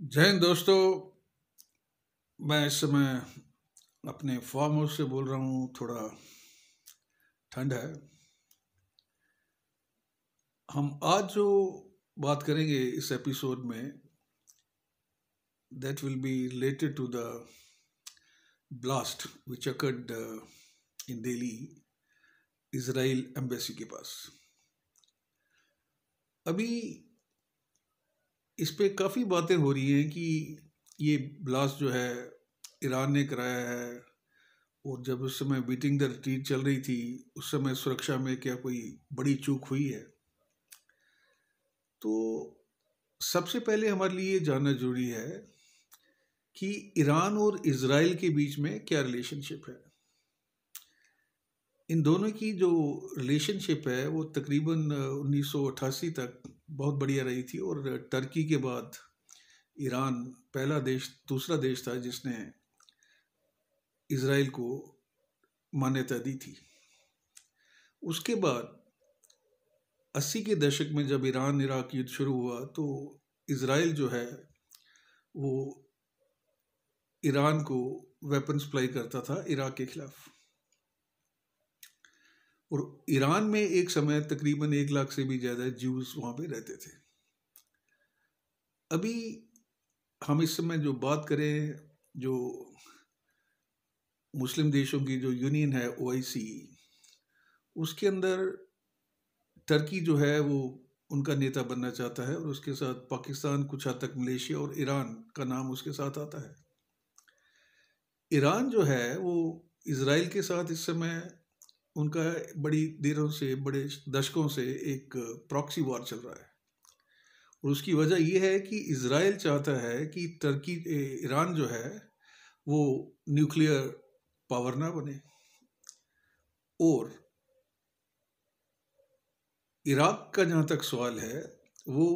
हिंद दोस्तों मैं इस समय अपने फार्म हाउस से बोल रहा हूँ थोड़ा ठंड है हम आज जो बात करेंगे इस एपिसोड में that will be related to the blast which occurred in Delhi Israel embassy के पास अभी इस पर काफ़ी बातें हो रही हैं कि ये ब्लास्ट जो है ईरान ने कराया है और जब उस समय बीटिंग द रिट्रीट चल रही थी उस समय सुरक्षा में क्या कोई बड़ी चूक हुई है तो सबसे पहले हमारे लिए जानना जरूरी है कि ईरान और इसराइल के बीच में क्या रिलेशनशिप है इन दोनों की जो रिलेशनशिप है वो तकरीबन 1988 तक बहुत बढ़िया रही थी और टर्की के बाद ईरान पहला देश दूसरा देश था जिसने इसराइल को मान्यता दी थी उसके बाद 80 के दशक में जब ईरान इराक युद्ध शुरू हुआ तो इसराइल जो है वो ईरान को वेपन सप्लाई करता था इराक के खिलाफ़ और ईरान में एक समय तकरीबन एक लाख से भी ज़्यादा ज्यूस वहाँ पे रहते थे अभी हम इस समय जो बात करें जो मुस्लिम देशों की जो यूनियन है ओ उसके अंदर टर्की जो है वो उनका नेता बनना चाहता है और उसके साथ पाकिस्तान कुछ हद तक मलेशिया और ईरान का नाम उसके साथ आता है ईरान जो है वो इसराइल के साथ इस समय उनका बड़ी देरों से बड़े दशकों से एक प्रॉक्सी वॉर चल रहा है और उसकी वजह यह है कि इसराइल चाहता है कि तुर्की ईरान जो है वो न्यूक्लियर पावर ना बने और इराक का जहाँ तक सवाल है वो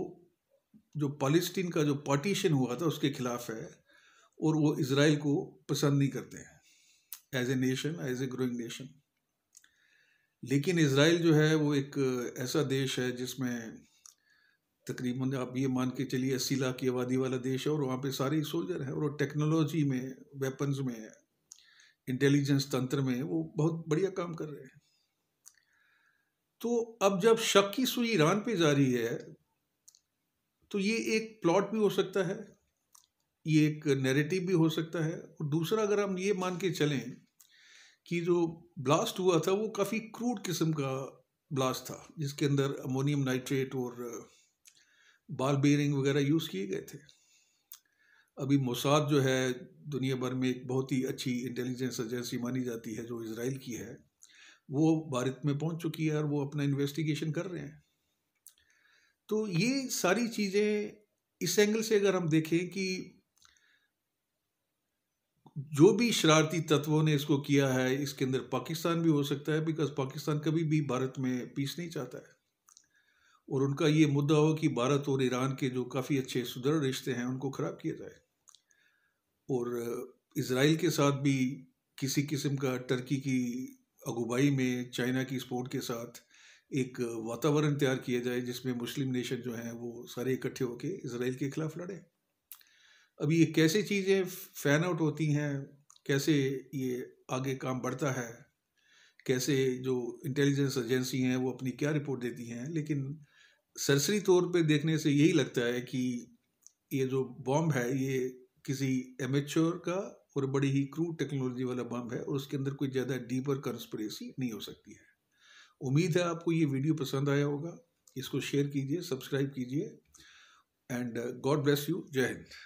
जो पालिस्टीन का जो पार्टीशन हुआ था उसके खिलाफ है और वो इसराइल को पसंद नहीं करते हैं as a nation as a growing nation लेकिन इसराइल जो है वो एक ऐसा देश है जिसमें तकरीबन आप ये मान के चलिए अस्सी लाख की आबादी वाला देश है और वहाँ पे सारे सोल्जर हैं और टेक्नोलॉजी में वेपन्स में इंटेलिजेंस तंत्र में वो बहुत बढ़िया काम कर रहे हैं तो अब जब शक की सुई ईरान पे जारी है तो ये एक प्लॉट भी हो सकता है ये एक नैरेटिव भी हो सकता है और दूसरा अगर हम ये मान के चलें कि जो ब्लास्ट हुआ था वो काफ़ी क्रूड किस्म का ब्लास्ट था जिसके अंदर अमोनियम नाइट्रेट और बाल बेरिंग वगैरह यूज़ किए गए थे अभी मोसाद जो है दुनिया भर में एक बहुत ही अच्छी इंटेलिजेंस एजेंसी मानी जाती है जो इसराइल की है वो भारत में पहुंच चुकी है और वो अपना इन्वेस्टिगेशन कर रहे हैं तो ये सारी चीज़ें इस एंगल से अगर हम देखें कि जो भी शरारती तत्वों ने इसको किया है इसके अंदर पाकिस्तान भी हो सकता है बिकॉज पाकिस्तान कभी भी भारत में पीस नहीं चाहता है और उनका ये मुद्दा हो कि भारत और ईरान के जो काफ़ी अच्छे सुदृढ़ रिश्ते हैं उनको ख़राब किया जाए और इसराइल के साथ भी किसी किस्म का टर्की की अगुबाई में चाइना की सपोर्ट के साथ एक वातावरण तैयार किया जाए जिसमें मुस्लिम नेशन जो हैं वो सारे इकट्ठे होकर इसराइल के खिलाफ लड़ें अब ये कैसे चीज़ें फैन आउट होती हैं कैसे ये आगे काम बढ़ता है कैसे जो इंटेलिजेंस एजेंसी हैं वो अपनी क्या रिपोर्ट देती हैं लेकिन सरसरी तौर पे देखने से यही लगता है कि ये जो बॉम्ब है ये किसी एमेच्योर का और बड़ी ही क्रूड टेक्नोलॉजी वाला बम है और उसके अंदर कोई ज़्यादा डीपर कंस्परेसी नहीं हो सकती है उम्मीद है आपको ये वीडियो पसंद आया होगा इसको शेयर कीजिए सब्सक्राइब कीजिए एंड गॉड ब्लेस यू जय हिंद